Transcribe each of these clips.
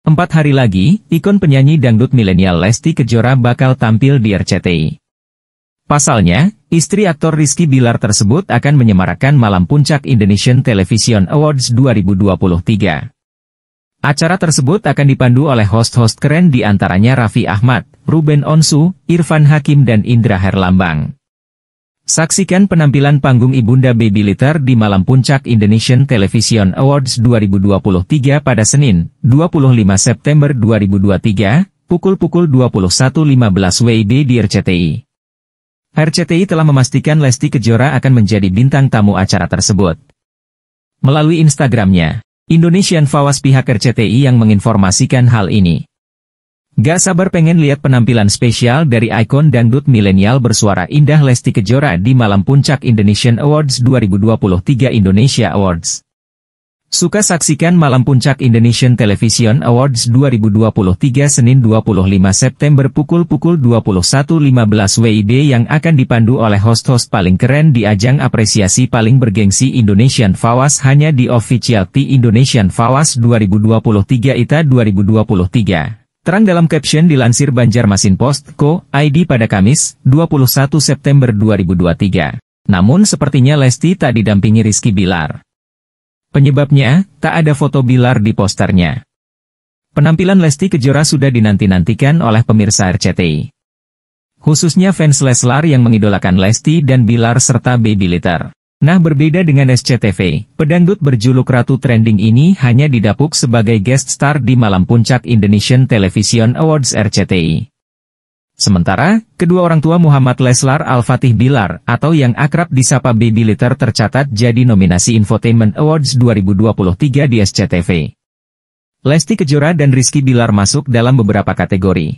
Empat hari lagi, ikon penyanyi dangdut milenial Lesti Kejora bakal tampil di RCTI. Pasalnya, istri aktor Rizky Bilar tersebut akan menyemarakan Malam Puncak Indonesian Television Awards 2023. Acara tersebut akan dipandu oleh host-host keren di antaranya Raffi Ahmad, Ruben Onsu, Irfan Hakim dan Indra Herlambang. Saksikan penampilan panggung Ibunda Baby Litter di malam puncak Indonesian Television Awards 2023 pada Senin, 25 September 2023, pukul-pukul 21.15 WIB di RCTI. RCTI telah memastikan Lesti Kejora akan menjadi bintang tamu acara tersebut. Melalui Instagramnya, Indonesian Fawas pihak RCTI yang menginformasikan hal ini. Gak sabar pengen lihat penampilan spesial dari ikon dangdut milenial bersuara indah Lesti Kejora di malam puncak Indonesian Awards 2023 Indonesia Awards. Suka saksikan malam puncak Indonesian Television Awards 2023 Senin 25 September pukul pukul 21.15 WIB yang akan dipandu oleh host-host paling keren di ajang apresiasi paling bergengsi Indonesian Fawas hanya di Official T Indonesian Fawas 2023 ITA 2023. Terang dalam caption dilansir Banjarmasin Post, ko, ID pada Kamis, 21 September 2023. Namun sepertinya Lesti tak didampingi Rizky Bilar. Penyebabnya, tak ada foto Bilar di posternya. Penampilan Lesti Kejora sudah dinanti-nantikan oleh pemirsa RCTI. Khususnya fans Leslar yang mengidolakan Lesti dan Bilar serta Baby Litter. Nah berbeda dengan SCTV, pedangdut berjuluk Ratu Trending ini hanya didapuk sebagai guest star di malam puncak Indonesian Television Awards RCTI. Sementara, kedua orang tua Muhammad Leslar Al-Fatih Bilar atau yang akrab disapa Baby Litter tercatat jadi nominasi Infotainment Awards 2023 di SCTV. Lesti Kejora dan Rizky Bilar masuk dalam beberapa kategori.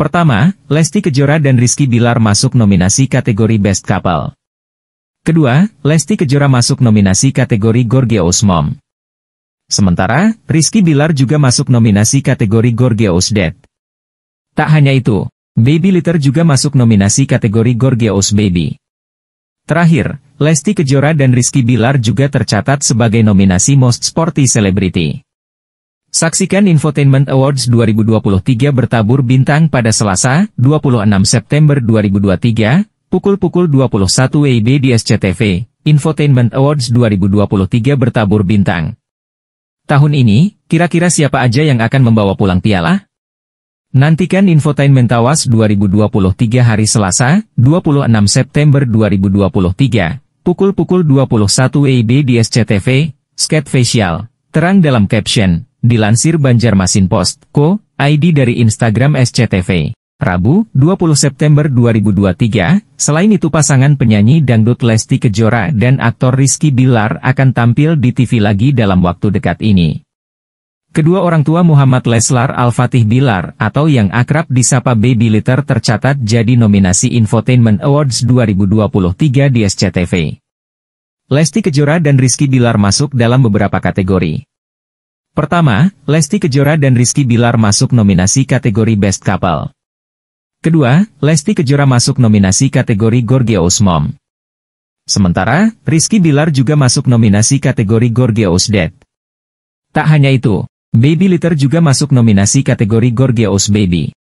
Pertama, Lesti Kejora dan Rizky Bilar masuk nominasi kategori Best Couple. Kedua, Lesti Kejora masuk nominasi kategori Gorgeous Mom. Sementara, Rizky Bilar juga masuk nominasi kategori Gorgeous Dad. Tak hanya itu, Baby Litter juga masuk nominasi kategori Gorgeous Baby. Terakhir, Lesti Kejora dan Rizky Bilar juga tercatat sebagai nominasi Most Sporty Celebrity. Saksikan Infotainment Awards 2023 bertabur bintang pada Selasa, 26 September 2023, Pukul-pukul 21 WIB di SCTV, Infotainment Awards 2023 bertabur bintang. Tahun ini, kira-kira siapa aja yang akan membawa pulang piala? Nantikan Infotainment Awards 2023 hari Selasa, 26 September 2023, pukul-pukul 21 WIB di SCTV, Sket Facial, terang dalam caption, dilansir Banjarmasin Post, Co, ID dari Instagram SCTV. Rabu, 20 September 2023, selain itu pasangan penyanyi dangdut Lesti Kejora dan aktor Rizky Bilar akan tampil di TV lagi dalam waktu dekat ini. Kedua orang tua Muhammad Leslar Al-Fatih Bilar atau yang akrab disapa Baby Litter tercatat jadi nominasi Infotainment Awards 2023 di SCTV. Lesti Kejora dan Rizky Bilar masuk dalam beberapa kategori. Pertama, Lesti Kejora dan Rizky Bilar masuk nominasi kategori Best Couple. Kedua, Lesti Kejora masuk nominasi kategori Gorgeous Mom. Sementara, Rizky Bilar juga masuk nominasi kategori Gorgeous Dad. Tak hanya itu, Baby Litter juga masuk nominasi kategori Gorgeous Baby.